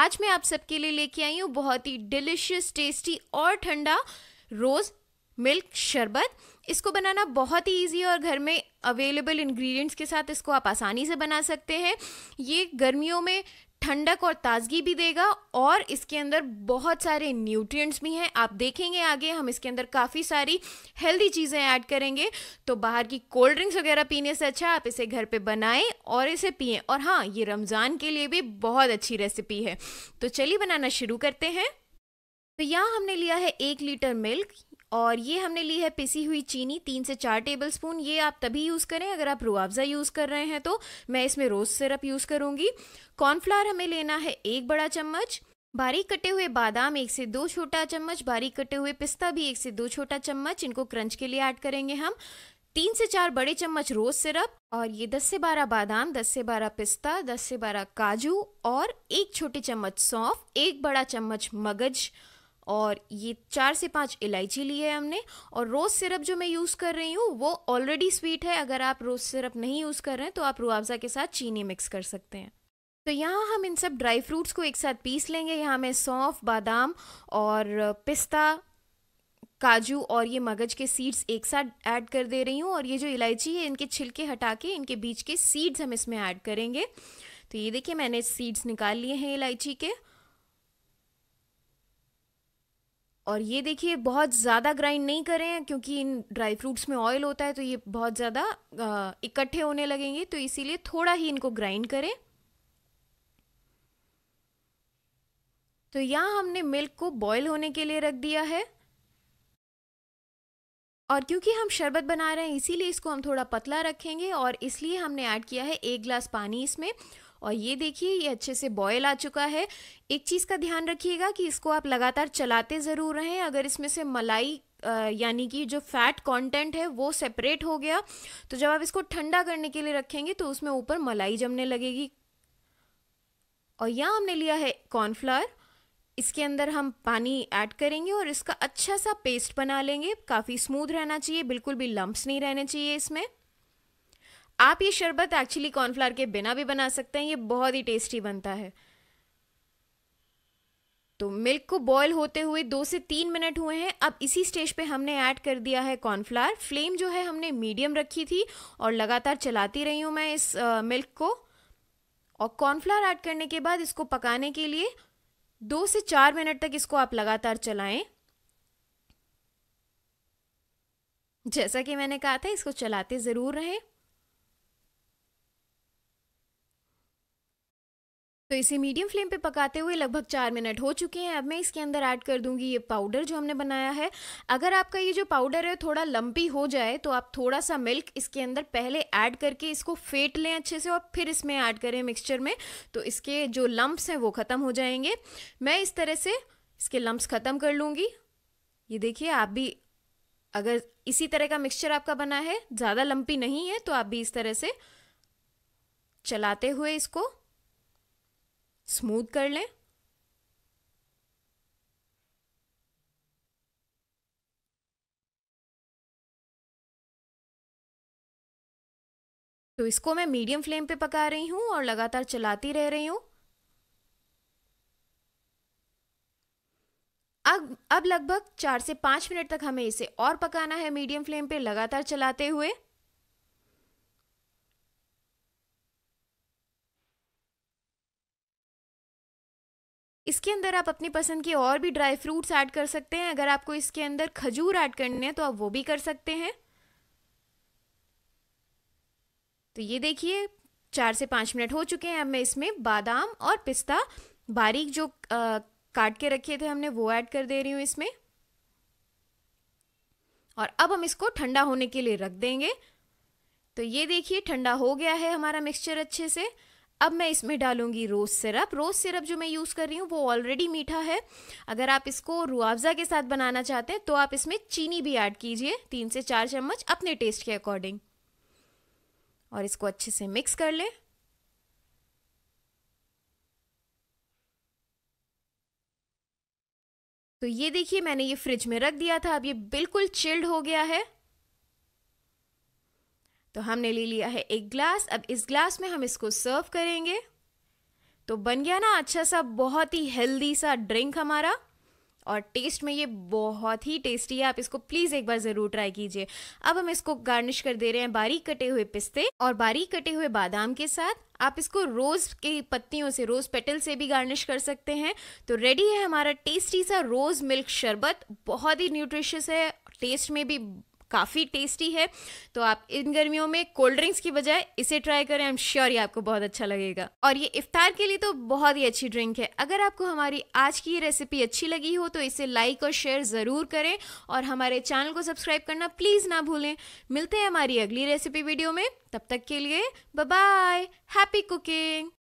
आज मैं आप सबके लिए लेके आई हूँ बहुत ही डिलिशियस टेस्टी और ठंडा रोज़ मिल्क शरबत इसको बनाना बहुत ही ईजी है और घर में अवेलेबल इंग्रेडिएंट्स के साथ इसको आप आसानी से बना सकते हैं ये गर्मियों में ठंडक और ताजगी भी देगा और इसके अंदर बहुत सारे न्यूट्रिएंट्स भी हैं आप देखेंगे आगे हम इसके अंदर काफ़ी सारी हेल्दी चीज़ें ऐड करेंगे तो बाहर की कोल्ड ड्रिंक्स वगैरह पीने से अच्छा आप इसे घर पे बनाएं और इसे पिएं और हाँ ये रमज़ान के लिए भी बहुत अच्छी रेसिपी है तो चलिए बनाना शुरू करते हैं तो यहाँ हमने लिया है एक लीटर मिल्क और ये हमने ली है पिसी हुई चीनी तीन से चार टेबल स्पून ये आप तभी यूज़ करें अगर आप रुआवज़ा यूज़ कर रहे हैं तो मैं इसमें रोज़ सिरप यूज़ करूँगी कॉर्नफ्लावर हमें लेना है एक बड़ा चम्मच बारीक कटे हुए बादाम एक से दो छोटा चम्मच बारीक कटे हुए पिस्ता भी एक से दो छोटा चम्मच इनको क्रंच के लिए ऐड करेंगे हम तीन से चार बड़े चम्मच रोज सिरप और ये दस से बारह बादाम दस से बारह पिस्ता दस से बारह काजू और एक छोटे चम्मच सौंफ एक बड़ा चम्मच मगज और ये चार से पाँच इलायची ली है हमने और रोज़ सिरप जो मैं यूज़ कर रही हूँ वो ऑलरेडी स्वीट है अगर आप रोज़ सिरप नहीं यूज़ कर रहे हैं तो आप रुआवज़ा के साथ चीनी मिक्स कर सकते हैं तो यहाँ हम इन सब ड्राई फ्रूट्स को एक साथ पीस लेंगे यहाँ मैं सौंफ बादाम और पिस्ता काजू और ये मगज के सीड्स एक साथ ऐड कर दे रही हूँ और ये जो इलायची है इनके छिलके हटा के इनके बीच के सीड्स हम इसमें ऐड करेंगे तो ये देखिए मैंने सीड्स निकाल लिए हैं इलायची के और ये देखिए बहुत ज़्यादा ग्राइंड नहीं करें क्योंकि इन ड्राई फ्रूट्स में ऑयल होता है तो ये बहुत ज़्यादा इकट्ठे होने लगेंगे तो इसीलिए थोड़ा ही इनको ग्राइंड करें तो यहाँ हमने मिल्क को बॉयल होने के लिए रख दिया है और क्योंकि हम शरबत बना रहे हैं इसीलिए इसको हम थोड़ा पतला रखेंगे और इसलिए हमने ऐड किया है एक ग्लास पानी इसमें और ये देखिए ये अच्छे से बॉयल आ चुका है एक चीज़ का ध्यान रखिएगा कि इसको आप लगातार चलाते ज़रूर रहें अगर इसमें से मलाई यानी कि जो फैट कंटेंट है वो सेपरेट हो गया तो जब आप इसको ठंडा करने के लिए रखेंगे तो उसमें ऊपर मलाई जमने लगेगी और यहाँ हमने लिया है कॉर्नफ्लावर इसके अंदर हम पानी ऐड करेंगे और इसका अच्छा सा पेस्ट बना लेंगे काफ़ी स्मूथ रहना चाहिए बिल्कुल भी लम्ब्स नहीं रहने चाहिए इसमें आप ये शरबत एक्चुअली कॉर्नफ्लावर के बिना भी बना सकते हैं ये बहुत ही टेस्टी बनता है तो मिल्क को बॉयल होते हुए दो से तीन मिनट हुए हैं अब इसी स्टेज पे हमने ऐड कर दिया है कॉर्नफ्लावर फ्लेम जो है हमने मीडियम रखी थी और लगातार चलाती रही हूँ मैं इस आ, मिल्क को और कॉर्नफ्लावर ऐड करने के बाद इसको पकाने के लिए दो से चार मिनट तक इसको आप लगातार चलाएं जैसा कि मैंने कहा था इसको चलाते ज़रूर रहें तो इसे मीडियम फ्लेम पे पकाते हुए लगभग चार मिनट हो चुके हैं अब मैं इसके अंदर ऐड कर दूंगी ये पाउडर जो हमने बनाया है अगर आपका ये जो पाउडर है थोड़ा लंपी हो जाए तो आप थोड़ा सा मिल्क इसके अंदर पहले ऐड करके इसको फेंट लें अच्छे से और फिर इसमें ऐड करें मिक्सचर में तो इसके जो लम्ब्स हैं वो ख़त्म हो जाएंगे मैं इस तरह से इसके लम्ब्स ख़त्म कर लूँगी ये देखिए आप भी अगर इसी तरह का मिक्सचर आपका बना है ज़्यादा लंपी नहीं है तो आप भी इस तरह से चलाते हुए इसको स्मूथ कर लें तो इसको मैं मीडियम फ्लेम पे पका रही हूँ और लगातार चलाती रह रही हूँ अब अब लगभग चार से पाँच मिनट तक हमें इसे और पकाना है मीडियम फ्लेम पे लगातार चलाते हुए इसके अंदर आप अपनी पसंद के और भी ड्राई फ्रूट्स ऐड कर सकते हैं अगर आपको इसके अंदर खजूर ऐड करने हैं तो आप वो भी कर सकते हैं तो ये देखिए चार से पाँच मिनट हो चुके हैं अब मैं इसमें बादाम और पिस्ता बारीक जो आ, काट के रखे थे हमने वो ऐड कर दे रही हूँ इसमें और अब हम इसको ठंडा होने के लिए रख देंगे तो ये देखिए ठंडा हो गया है हमारा मिक्सचर अच्छे से अब मैं इसमें डालूंगी रोज़ सिरप रोज़ सिरप जो मैं यूज़ कर रही हूँ वो ऑलरेडी मीठा है अगर आप इसको रुआवज़ा के साथ बनाना चाहते हैं तो आप इसमें चीनी भी ऐड कीजिए तीन से चार चम्मच अपने टेस्ट के अकॉर्डिंग और इसको अच्छे से मिक्स कर लें तो ये देखिए मैंने ये फ्रिज में रख दिया था अब ये बिल्कुल चिल्ड हो गया है तो हमने ले लिया है एक ग्लास अब इस ग्लास में हम इसको सर्व करेंगे तो बन गया ना अच्छा सा बहुत ही हेल्दी सा ड्रिंक हमारा और टेस्ट में ये बहुत ही टेस्टी है आप इसको प्लीज़ एक बार ज़रूर ट्राई कीजिए अब हम इसको गार्निश कर दे रहे हैं बारीक कटे हुए पिस्ते और बारीक कटे हुए बादाम के साथ आप इसको रोज़ की पत्तियों से रोज़ पेटल से भी गार्निश कर सकते हैं तो रेडी है हमारा टेस्टी सा रोज़ मिल्क शरबत बहुत ही न्यूट्रिशियस है टेस्ट में भी काफ़ी टेस्टी है तो आप इन गर्मियों में कोल्ड ड्रिंक्स की बजाय इसे ट्राई करें आई एम श्योर ये आपको बहुत अच्छा लगेगा और ये इफ्तार के लिए तो बहुत ही अच्छी ड्रिंक है अगर आपको हमारी आज की ये रेसिपी अच्छी लगी हो तो इसे लाइक और शेयर ज़रूर करें और हमारे चैनल को सब्सक्राइब करना प्लीज़ ना भूलें मिलते हैं हमारी अगली रेसिपी वीडियो में तब तक के लिए बाय हैप्पी कुकिंग